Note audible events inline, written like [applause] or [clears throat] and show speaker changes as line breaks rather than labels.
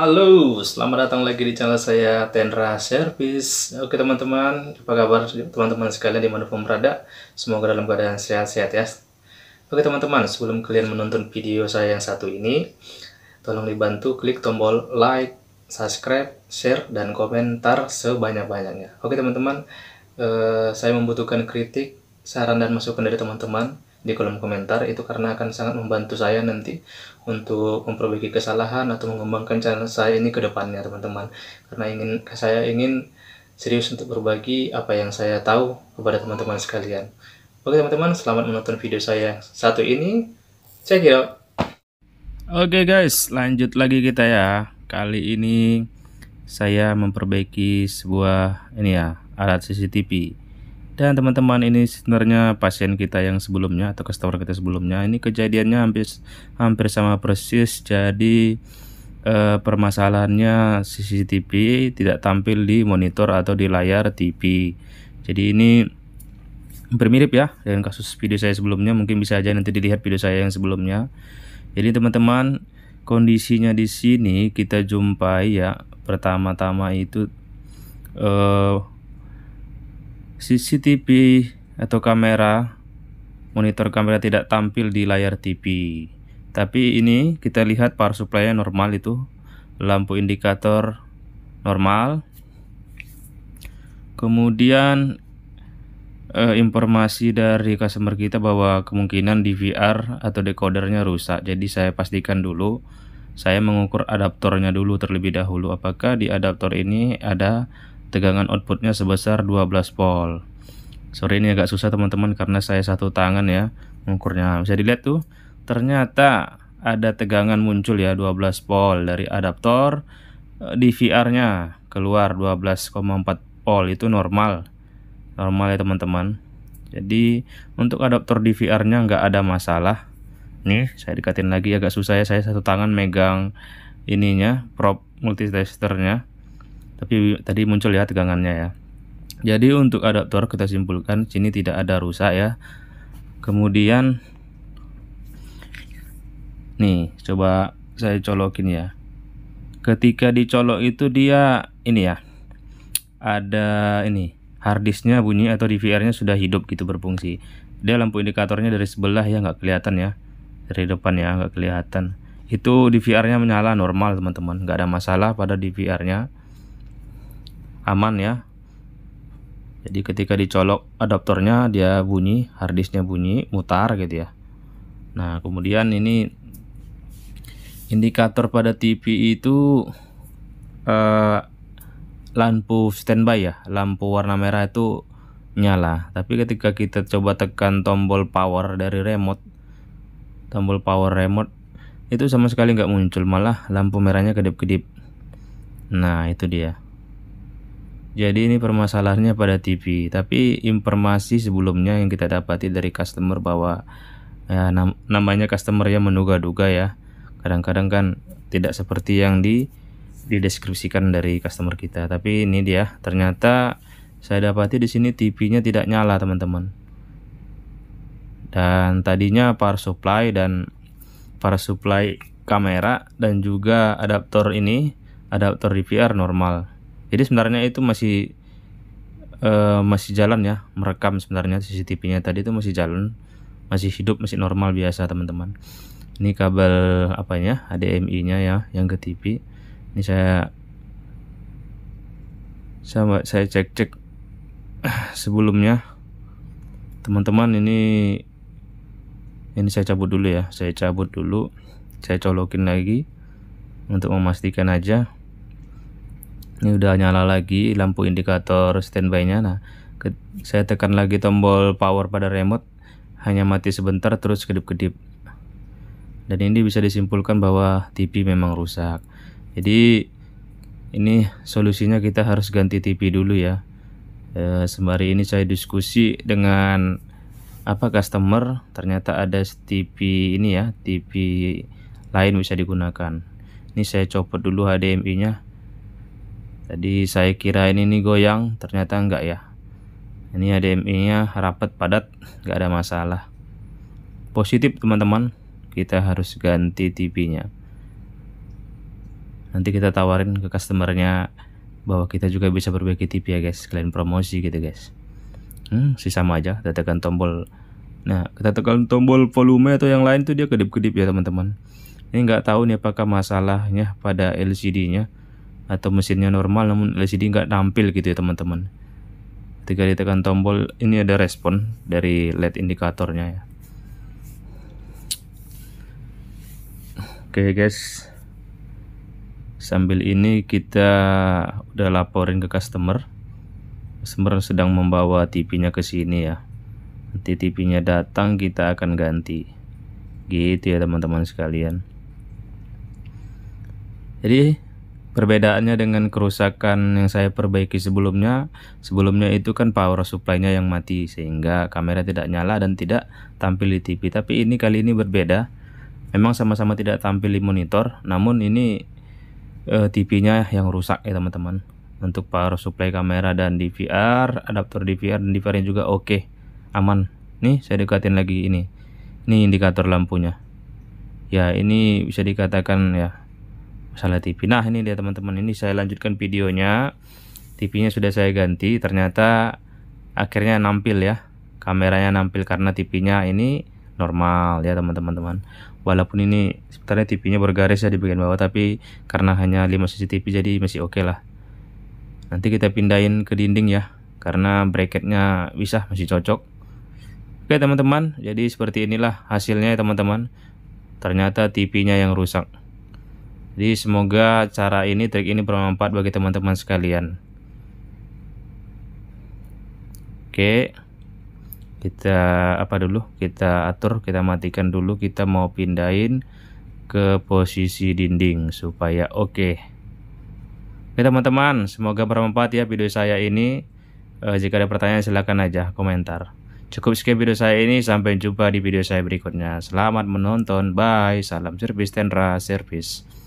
Halo, selamat datang lagi di channel saya Tenra Service. Oke teman-teman, apa kabar teman-teman sekalian dimanapun berada? Semoga dalam keadaan sehat-sehat ya. Oke teman-teman, sebelum kalian menonton video saya yang satu ini, tolong dibantu klik tombol like, subscribe, share, dan komentar sebanyak-banyaknya. Oke teman-teman, eh, saya membutuhkan kritik, saran dan masukan dari teman-teman di kolom komentar itu karena akan sangat membantu saya nanti untuk memperbaiki kesalahan atau mengembangkan channel saya ini ke depannya teman-teman karena ingin saya ingin serius untuk berbagi apa yang saya tahu kepada teman-teman sekalian oke teman-teman selamat menonton video saya satu ini check it out oke guys lanjut lagi kita ya kali ini saya memperbaiki sebuah ini ya alat CCTV dan teman-teman ini sebenarnya pasien kita yang sebelumnya atau customer kita sebelumnya ini kejadiannya hampir hampir sama persis. Jadi eh, permasalahannya CCTV tidak tampil di monitor atau di layar TV. Jadi ini hampir mirip ya dengan kasus video saya sebelumnya. Mungkin bisa aja nanti dilihat video saya yang sebelumnya. Jadi teman-teman kondisinya di sini kita jumpai ya pertama-tama itu eh, CCTV atau kamera monitor kamera tidak tampil di layar TV. Tapi ini kita lihat power supply-nya normal itu. Lampu indikator normal. Kemudian eh, informasi dari customer kita bahwa kemungkinan DVR atau decodernya rusak. Jadi saya pastikan dulu saya mengukur adaptornya dulu terlebih dahulu apakah di adaptor ini ada tegangan outputnya sebesar 12 volt Sorry ini agak susah teman-teman karena saya satu tangan ya mengukurnya. Bisa dilihat tuh ternyata ada tegangan muncul ya 12 volt dari adaptor eh, DVR-nya keluar 12,4 volt itu normal. Normal ya teman-teman. Jadi untuk adaptor DVR-nya nggak ada masalah. Nih saya dekatin lagi agak susah ya saya satu tangan megang ininya prop multitesternya. Tapi tadi muncul ya tegangannya ya. Jadi untuk adaptor kita simpulkan sini tidak ada rusak ya. Kemudian nih coba saya colokin ya. Ketika dicolok itu dia ini ya. Ada ini hardisknya bunyi atau DVR-nya sudah hidup gitu berfungsi. Dia lampu indikatornya dari sebelah ya nggak kelihatan ya. Dari depan ya nggak kelihatan. Itu DVR-nya menyala normal teman-teman, nggak ada masalah pada DVR-nya aman ya jadi ketika dicolok adaptornya dia bunyi harddisknya bunyi mutar gitu ya nah kemudian ini indikator pada TV itu eh, lampu standby ya lampu warna merah itu nyala tapi ketika kita coba tekan tombol power dari remote tombol power remote itu sama sekali nggak muncul malah lampu merahnya kedip-kedip nah itu dia jadi ini permasalahannya pada TV, tapi informasi sebelumnya yang kita dapati dari customer bahwa ya nam namanya customer yang menduga-duga ya. Kadang-kadang kan tidak seperti yang di dideskripsikan dari customer kita, tapi ini dia ternyata saya dapati di sini TV-nya tidak nyala, teman-teman. Dan tadinya power supply dan power supply kamera dan juga adaptor ini, adaptor DVR normal jadi sebenarnya itu masih uh, masih jalan ya merekam sebenarnya CCTV-nya tadi itu masih jalan masih hidup masih normal biasa teman-teman ini kabel apanya HDMI-nya ya yang ke TV ini saya sama saya cek-cek [clears throat] sebelumnya teman-teman ini ini saya cabut dulu ya saya cabut dulu saya colokin lagi untuk memastikan aja ini udah nyala lagi lampu indikator standby nya nah ke, saya tekan lagi tombol power pada remote hanya mati sebentar terus kedip-kedip dan ini bisa disimpulkan bahwa TV memang rusak jadi ini solusinya kita harus ganti TV dulu ya e, sembari ini saya diskusi dengan apa customer ternyata ada TV ini ya TV lain bisa digunakan ini saya copot dulu HDMI nya Tadi saya kira ini nih goyang, ternyata enggak ya. Ini HDMI-nya rapat padat, enggak ada masalah. Positif teman-teman, kita harus ganti TV-nya. Nanti kita tawarin ke customernya bahwa kita juga bisa berbagi TV ya guys, kalian promosi gitu guys. Hmm, sih sama aja, kita tekan tombol Nah, kita tekan tombol volume atau yang lain tuh dia kedip-kedip ya teman-teman. Ini enggak tahu nih apakah masalahnya pada LCD-nya atau mesinnya normal namun LCD nggak tampil gitu ya teman-teman ketika ditekan tombol ini ada respon dari LED indikatornya ya oke okay guys sambil ini kita udah laporin ke customer customer sedang membawa TV-nya ke sini ya nanti TV-nya datang kita akan ganti gitu ya teman-teman sekalian jadi Perbedaannya dengan kerusakan yang saya perbaiki sebelumnya, sebelumnya itu kan power supply-nya yang mati sehingga kamera tidak nyala dan tidak tampil di TV. Tapi ini kali ini berbeda. Memang sama-sama tidak tampil di monitor, namun ini eh, TV-nya yang rusak ya teman-teman. Untuk power supply kamera dan DVR, adaptor DVR dan DVR-nya juga oke, okay, aman. Nih saya dekatin lagi ini. Ini indikator lampunya. Ya ini bisa dikatakan ya masalah TV nah ini dia teman-teman ini saya lanjutkan videonya TV-nya sudah saya ganti ternyata akhirnya nampil ya kameranya nampil karena TV-nya ini normal ya teman-teman teman walaupun ini sebenarnya TV-nya bergaris ya di bagian bawah tapi karena hanya 5 CCTV jadi masih oke okay lah nanti kita pindahin ke dinding ya karena bracketnya bisa masih cocok oke teman-teman jadi seperti inilah hasilnya ya teman-teman ternyata TV-nya yang rusak jadi semoga cara ini trik ini bermanfaat bagi teman-teman sekalian. Oke. Kita apa dulu? Kita atur, kita matikan dulu, kita mau pindahin ke posisi dinding supaya oke. Oke teman-teman, semoga bermanfaat ya video saya ini. E, jika ada pertanyaan silahkan aja komentar. Cukup sekian video saya ini, sampai jumpa di video saya berikutnya. Selamat menonton, bye, salam service Tenra Service.